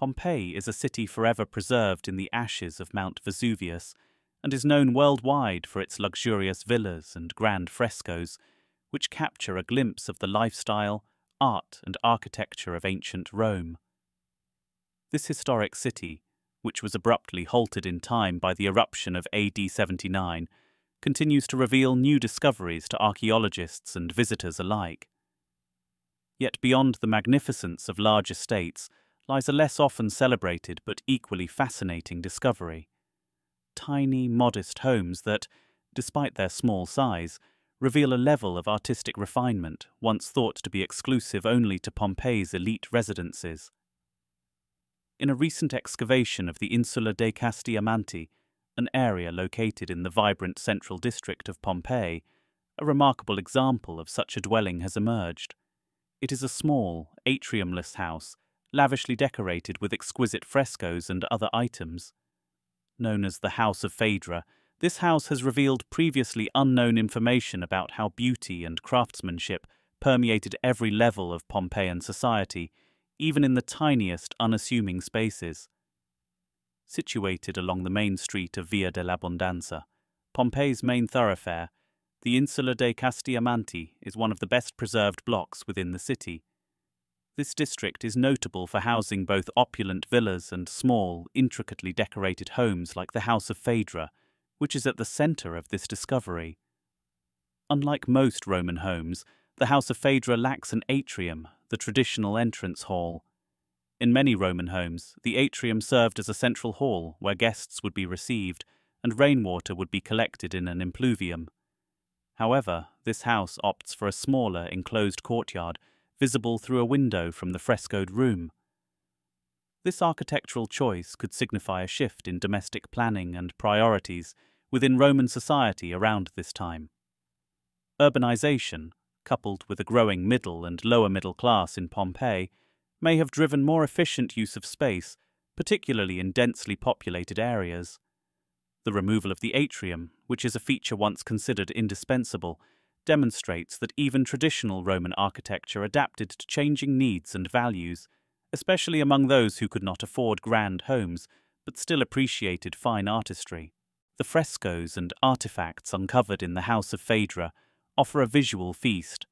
Pompeii is a city forever preserved in the ashes of Mount Vesuvius and is known worldwide for its luxurious villas and grand frescoes, which capture a glimpse of the lifestyle, art, and architecture of ancient Rome. This historic city, which was abruptly halted in time by the eruption of AD 79, continues to reveal new discoveries to archaeologists and visitors alike. Yet beyond the magnificence of large estates, lies a less often celebrated but equally fascinating discovery. Tiny, modest homes that, despite their small size, reveal a level of artistic refinement once thought to be exclusive only to Pompeii's elite residences. In a recent excavation of the Insula dei Castiamanti, an area located in the vibrant central district of Pompeii, a remarkable example of such a dwelling has emerged. It is a small, atriumless house lavishly decorated with exquisite frescoes and other items. Known as the House of Phaedra, this house has revealed previously unknown information about how beauty and craftsmanship permeated every level of Pompeian society, even in the tiniest, unassuming spaces. Situated along the main street of Via dell'Abbondanza, Pompeii's main thoroughfare, the Insula dei Castiamanti is one of the best preserved blocks within the city, this district is notable for housing both opulent villas and small, intricately decorated homes like the House of Phaedra, which is at the centre of this discovery. Unlike most Roman homes, the House of Phaedra lacks an atrium, the traditional entrance hall. In many Roman homes, the atrium served as a central hall where guests would be received and rainwater would be collected in an impluvium. However, this house opts for a smaller, enclosed courtyard visible through a window from the frescoed room. This architectural choice could signify a shift in domestic planning and priorities within Roman society around this time. Urbanization, coupled with a growing middle and lower middle class in Pompeii, may have driven more efficient use of space, particularly in densely populated areas. The removal of the atrium, which is a feature once considered indispensable, demonstrates that even traditional Roman architecture adapted to changing needs and values, especially among those who could not afford grand homes but still appreciated fine artistry. The frescoes and artifacts uncovered in the House of Phaedra offer a visual feast.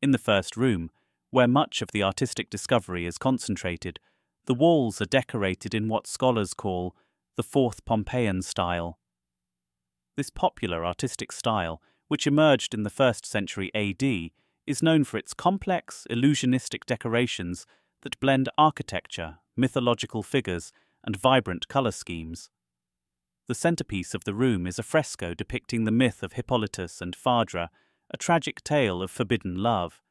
In the first room, where much of the artistic discovery is concentrated, the walls are decorated in what scholars call the Fourth Pompeian style. This popular artistic style which emerged in the 1st century AD, is known for its complex, illusionistic decorations that blend architecture, mythological figures, and vibrant colour schemes. The centrepiece of the room is a fresco depicting the myth of Hippolytus and Phaedra, a tragic tale of forbidden love.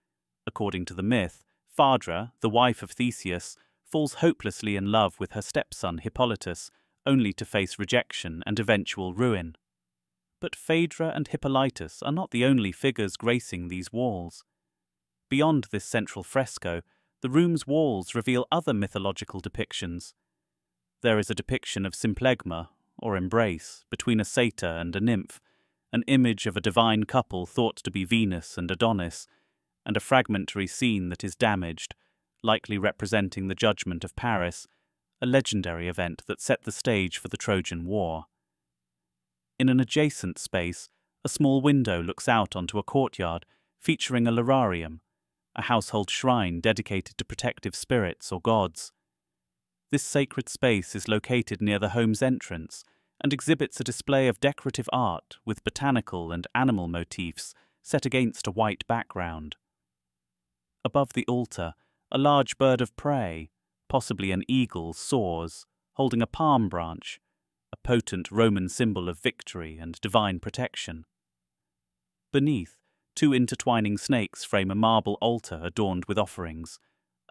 According to the myth, Phaedra, the wife of Theseus, falls hopelessly in love with her stepson Hippolytus, only to face rejection and eventual ruin. But Phaedra and Hippolytus are not the only figures gracing these walls. Beyond this central fresco, the room's walls reveal other mythological depictions. There is a depiction of Symplegma, or embrace, between a satyr and a nymph, an image of a divine couple thought to be Venus and Adonis, and a fragmentary scene that is damaged, likely representing the judgment of Paris, a legendary event that set the stage for the Trojan War. In an adjacent space, a small window looks out onto a courtyard featuring a lararium, a household shrine dedicated to protective spirits or gods. This sacred space is located near the home's entrance and exhibits a display of decorative art with botanical and animal motifs set against a white background. Above the altar, a large bird of prey, possibly an eagle, soars, holding a palm branch, a potent Roman symbol of victory and divine protection. Beneath, two intertwining snakes frame a marble altar adorned with offerings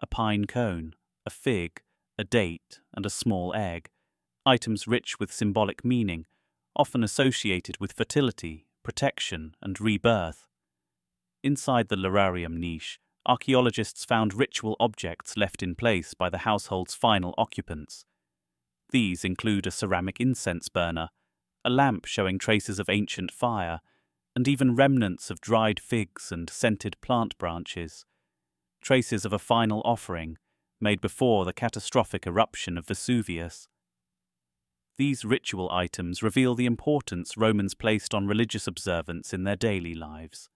a pine cone, a fig, a date, and a small egg, items rich with symbolic meaning, often associated with fertility, protection, and rebirth. Inside the Lerarium niche, archaeologists found ritual objects left in place by the household's final occupants these include a ceramic incense burner, a lamp showing traces of ancient fire, and even remnants of dried figs and scented plant branches, traces of a final offering made before the catastrophic eruption of Vesuvius. These ritual items reveal the importance Romans placed on religious observance in their daily lives.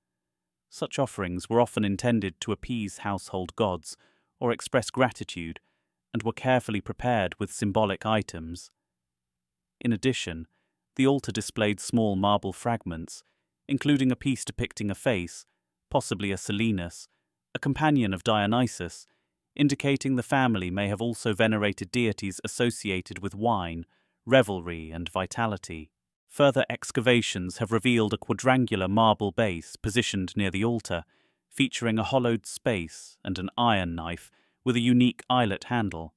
Such offerings were often intended to appease household gods or express gratitude and were carefully prepared with symbolic items. In addition, the altar displayed small marble fragments, including a piece depicting a face, possibly a Selinus, a companion of Dionysus, indicating the family may have also venerated deities associated with wine, revelry, and vitality. Further excavations have revealed a quadrangular marble base positioned near the altar, featuring a hollowed space and an iron knife with a unique eyelet handle.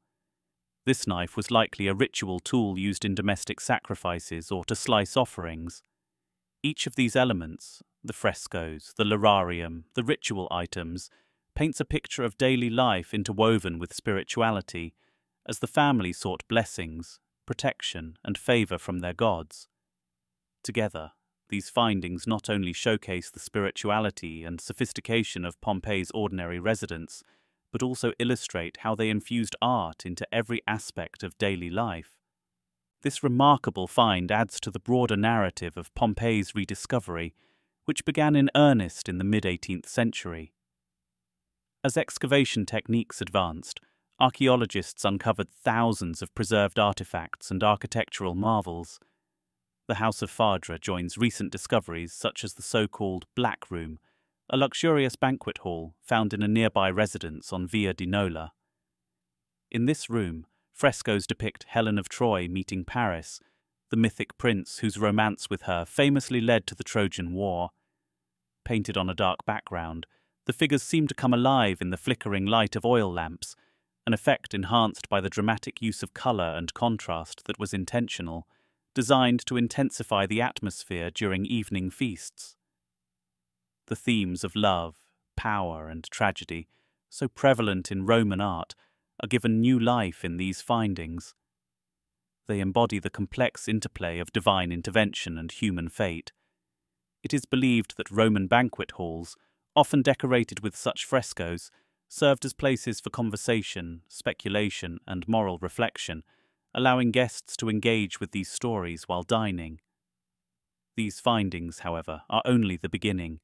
This knife was likely a ritual tool used in domestic sacrifices or to slice offerings. Each of these elements, the frescoes, the lararium, the ritual items, paints a picture of daily life interwoven with spirituality, as the family sought blessings, protection, and favour from their gods. Together, these findings not only showcase the spirituality and sophistication of Pompeii's ordinary residents, but also illustrate how they infused art into every aspect of daily life. This remarkable find adds to the broader narrative of Pompeii's rediscovery, which began in earnest in the mid 18th century. As excavation techniques advanced, archaeologists uncovered thousands of preserved artifacts and architectural marvels. The House of Fardra joins recent discoveries such as the so called Black Room, a luxurious banquet hall found in a nearby residence on Via di Nola. In this room, frescoes depict Helen of Troy meeting Paris, the mythic prince whose romance with her famously led to the Trojan War. Painted on a dark background, the figures seem to come alive in the flickering light of oil lamps, an effect enhanced by the dramatic use of colour and contrast that was intentional, designed to intensify the atmosphere during evening feasts the themes of love, power, and tragedy, so prevalent in Roman art, are given new life in these findings. They embody the complex interplay of divine intervention and human fate. It is believed that Roman banquet halls, often decorated with such frescoes, served as places for conversation, speculation, and moral reflection, allowing guests to engage with these stories while dining. These findings, however, are only the beginning.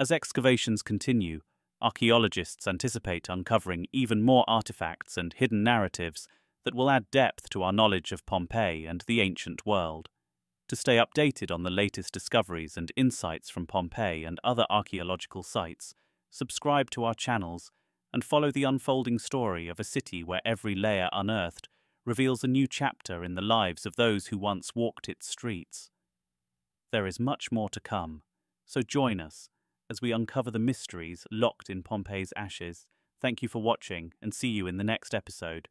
As excavations continue, archaeologists anticipate uncovering even more artifacts and hidden narratives that will add depth to our knowledge of Pompeii and the ancient world. To stay updated on the latest discoveries and insights from Pompeii and other archaeological sites, subscribe to our channels and follow the unfolding story of a city where every layer unearthed reveals a new chapter in the lives of those who once walked its streets. There is much more to come, so join us as we uncover the mysteries locked in Pompeii's ashes. Thank you for watching and see you in the next episode.